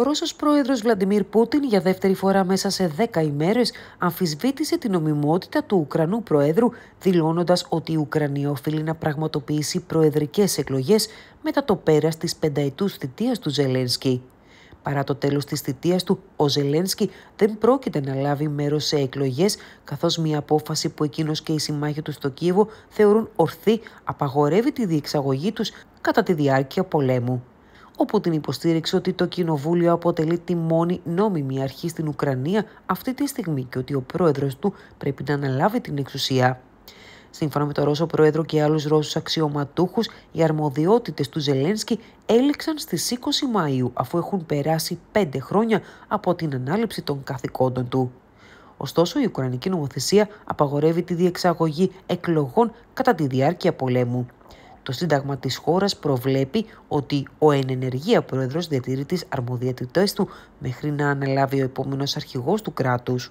Ο Ρώσος πρόεδρος Βλαντιμίρ Πούτιν για δεύτερη φορά μέσα σε δέκα ημέρες αμφισβήτησε την ομιμότητα του Ουκρανού Προέδρου δηλώνοντας ότι η Ουκρανία οφείλει να πραγματοποιήσει προεδρικές εκλογές μετά το πέρας της πενταετούς θητείας του Ζελένσκι. Παρά το τέλος της θητείας του, ο Ζελένσκι δεν πρόκειται να λάβει μέρος σε εκλογές, καθώς μια απόφαση που εκείνος και οι συμμάχοι του στο Κίεβο θεωρούν ορθή απαγορεύει τη διεξαγωγή τους κατά τη διάρκεια πολέμου όπου την υποστήριξε ότι το κοινοβούλιο αποτελεί τη μόνη νόμιμη αρχή στην Ουκρανία αυτή τη στιγμή και ότι ο πρόεδρος του πρέπει να αναλάβει την εξουσία. Σύμφωνα με τον Ρώσο Πρόεδρο και άλλους Ρώσους αξιωματούχους, οι αρμοδιότητες του Ζελένσκι έληξαν στις 20 Μαΐου, αφού έχουν περάσει πέντε χρόνια από την ανάληψη των καθηκόντων του. Ωστόσο, η Ουκρανική νομοθεσία απαγορεύει τη διεξαγωγή εκλογών κατά τη διάρκεια πολέμου. Το Σύνταγμα της χώρας προβλέπει ότι ο ενέργεια πρόεδρος διατηρεί τις αρμοδιατητές του μέχρι να αναλάβει ο επόμενος αρχηγός του κράτους.